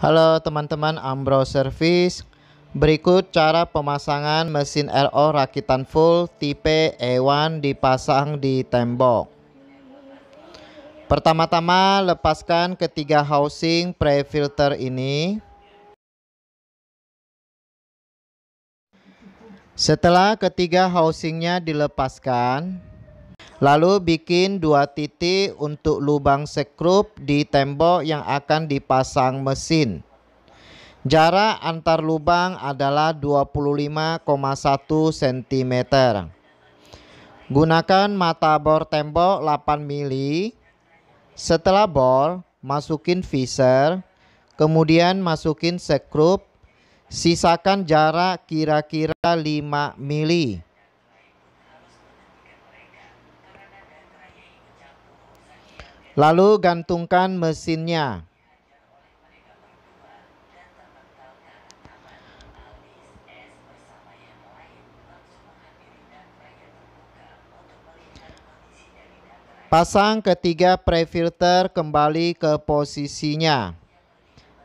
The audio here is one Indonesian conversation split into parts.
Halo teman-teman Ambro Service Berikut cara pemasangan mesin RO rakitan full tipe E1 dipasang di tembok Pertama-tama lepaskan ketiga housing pre-filter ini Setelah ketiga housingnya dilepaskan Lalu bikin dua titik untuk lubang sekrup di tembok yang akan dipasang mesin. Jarak antar lubang adalah 25,1 cm. Gunakan mata bor tembok 8 mm. Setelah bor, masukin visor, kemudian masukin sekrup, sisakan jarak kira-kira 5 mm. Lalu gantungkan mesinnya. Pasang ketiga prefilter kembali ke posisinya.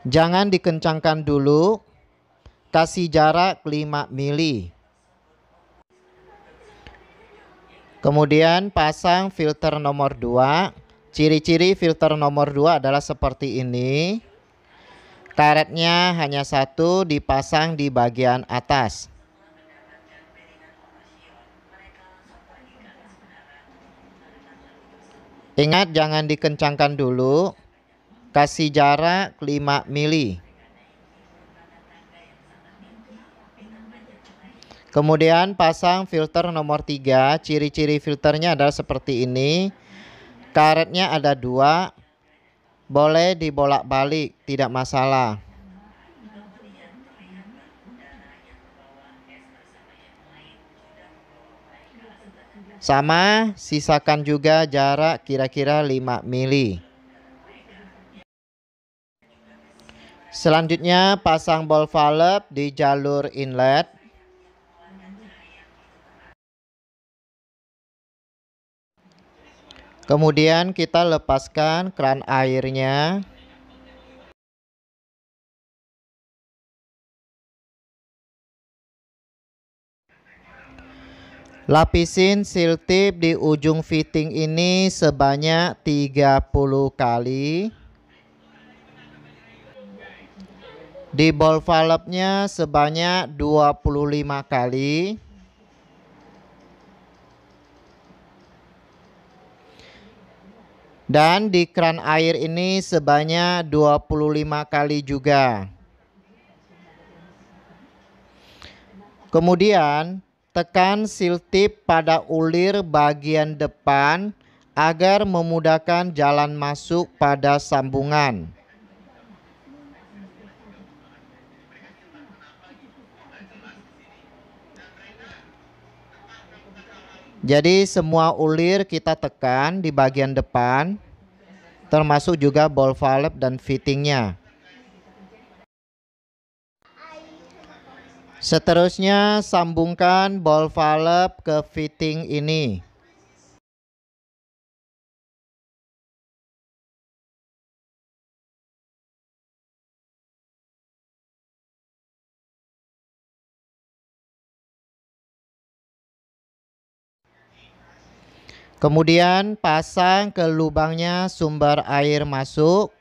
Jangan dikencangkan dulu. Kasih jarak 5 mili. Kemudian pasang filter nomor 2. Ciri-ciri filter nomor 2 adalah seperti ini. Karetnya hanya satu dipasang di bagian atas. Ingat jangan dikencangkan dulu. Kasih jarak 5 mili. Kemudian pasang filter nomor 3. Ciri-ciri filternya adalah seperti ini. Karetnya ada dua, boleh dibolak-balik, tidak masalah. Sama, sisakan juga jarak kira-kira 5 mili. Selanjutnya pasang ball valve di jalur inlet. Kemudian kita lepaskan keran airnya. Lapisin seal tip di ujung fitting ini sebanyak 30 kali. Di ball valve-nya sebanyak 25 kali. dan di keran air ini sebanyak 25 kali juga. Kemudian tekan siltip pada ulir bagian depan agar memudahkan jalan masuk pada sambungan. Jadi semua ulir kita tekan di bagian depan termasuk juga ball valve dan fittingnya. Seterusnya sambungkan ball valve ke fitting ini. Kemudian pasang ke lubangnya sumber air masuk.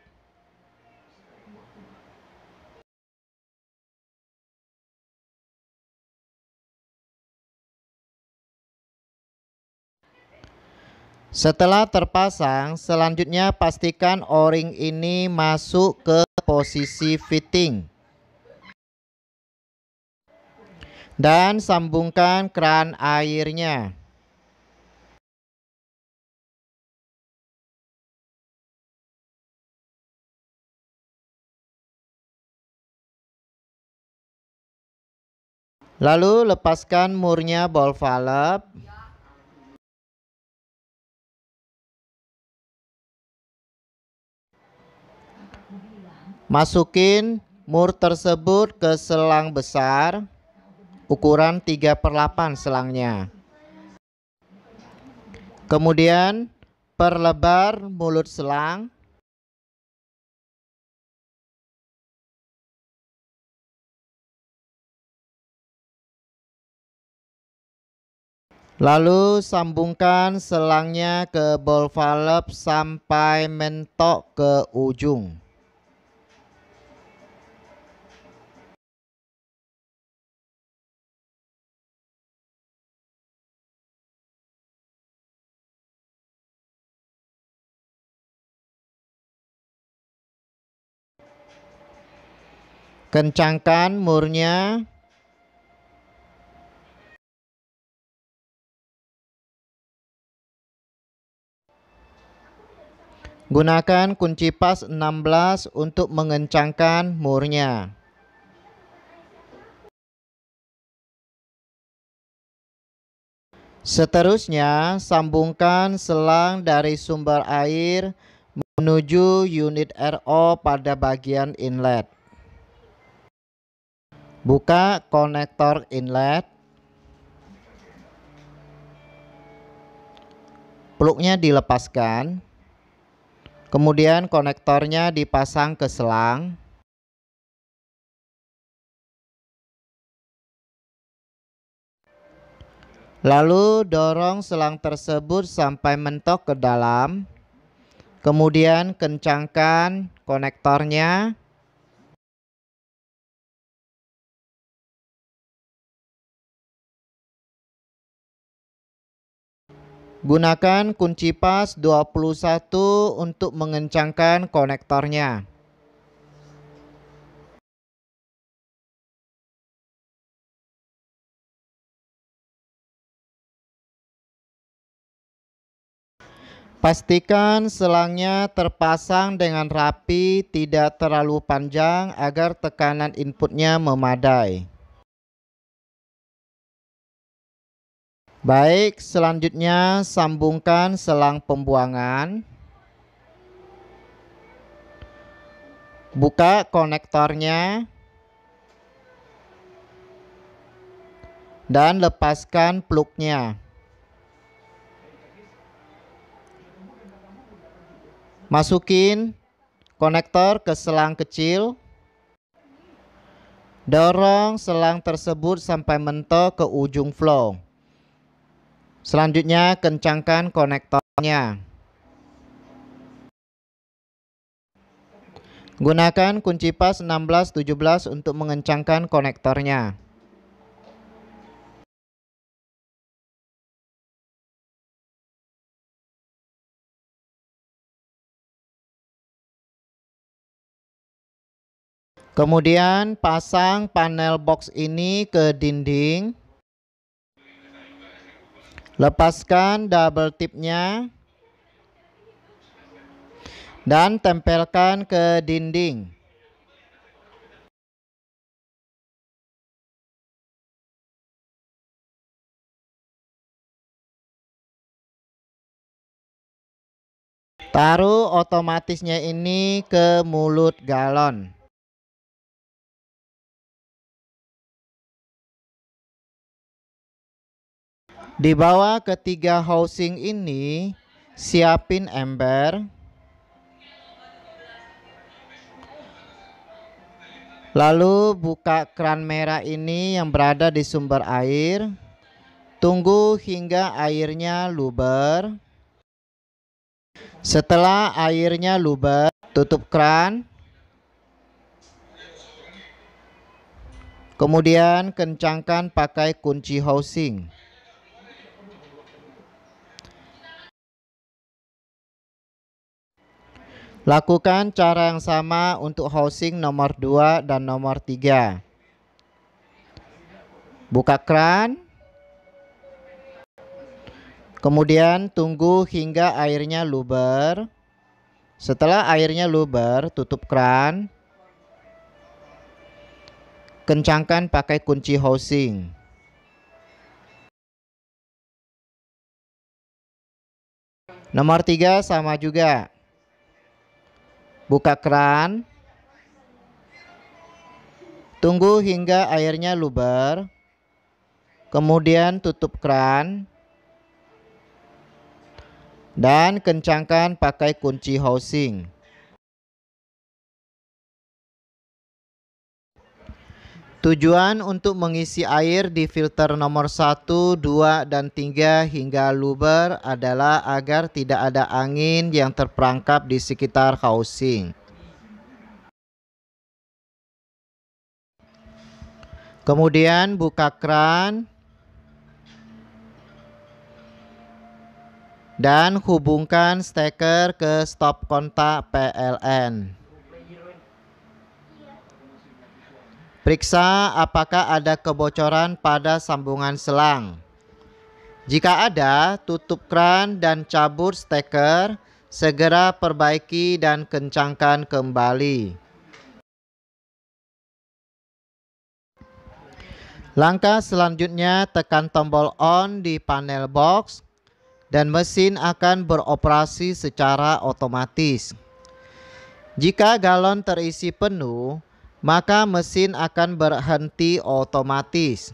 Setelah terpasang, selanjutnya pastikan o-ring ini masuk ke posisi fitting. Dan sambungkan keran airnya. Lalu lepaskan murnya ball valve. Masukin mur tersebut ke selang besar ukuran 3 per 8 selangnya. Kemudian perlebar mulut selang Lalu sambungkan selangnya ke ball valve sampai mentok ke ujung. Kencangkan murnya Gunakan kunci pas 16 untuk mengencangkan murnya. Seterusnya, sambungkan selang dari sumber air menuju unit RO pada bagian inlet. Buka konektor inlet. Plugnya dilepaskan. Kemudian konektornya dipasang ke selang. Lalu dorong selang tersebut sampai mentok ke dalam. Kemudian kencangkan konektornya. Gunakan kunci pas 21 untuk mengencangkan konektornya. Pastikan selangnya terpasang dengan rapi, tidak terlalu panjang agar tekanan inputnya memadai. Baik, selanjutnya sambungkan selang pembuangan. Buka konektornya. Dan lepaskan plugnya. Masukin konektor ke selang kecil. Dorong selang tersebut sampai mentok ke ujung flow. Selanjutnya kencangkan konektornya. Gunakan kunci pas 16 untuk mengencangkan konektornya. Kemudian pasang panel box ini ke dinding. Lepaskan double tipnya dan tempelkan ke dinding. Taruh otomatisnya ini ke mulut galon. Di bawah ketiga housing ini siapin ember. Lalu buka keran merah ini yang berada di sumber air. Tunggu hingga airnya luber. Setelah airnya luber, tutup keran. Kemudian kencangkan pakai kunci housing. Lakukan cara yang sama untuk housing nomor 2 dan nomor 3. Buka kran. Kemudian tunggu hingga airnya luber. Setelah airnya luber, tutup kran. Kencangkan pakai kunci housing. Nomor 3 sama juga. Buka keran. Tunggu hingga airnya luber. Kemudian tutup keran. Dan kencangkan pakai kunci housing. Tujuan untuk mengisi air di filter nomor 1, 2, dan 3 hingga luber adalah agar tidak ada angin yang terperangkap di sekitar housing. Kemudian buka kran dan hubungkan steker ke stop kontak PLN. Periksa apakah ada kebocoran pada sambungan selang. Jika ada, tutup kran dan cabut steker, segera perbaiki dan kencangkan kembali. Langkah selanjutnya tekan tombol on di panel box dan mesin akan beroperasi secara otomatis. Jika galon terisi penuh, maka mesin akan berhenti otomatis.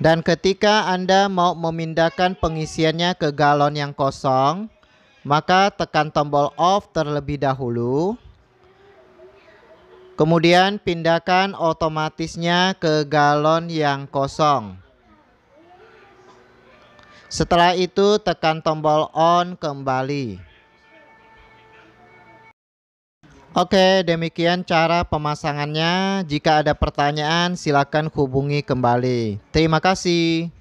Dan ketika Anda mau memindahkan pengisiannya ke galon yang kosong, maka tekan tombol off terlebih dahulu. Kemudian pindahkan otomatisnya ke galon yang kosong. Setelah itu tekan tombol on kembali. Oke, demikian cara pemasangannya. Jika ada pertanyaan, silakan hubungi kembali. Terima kasih.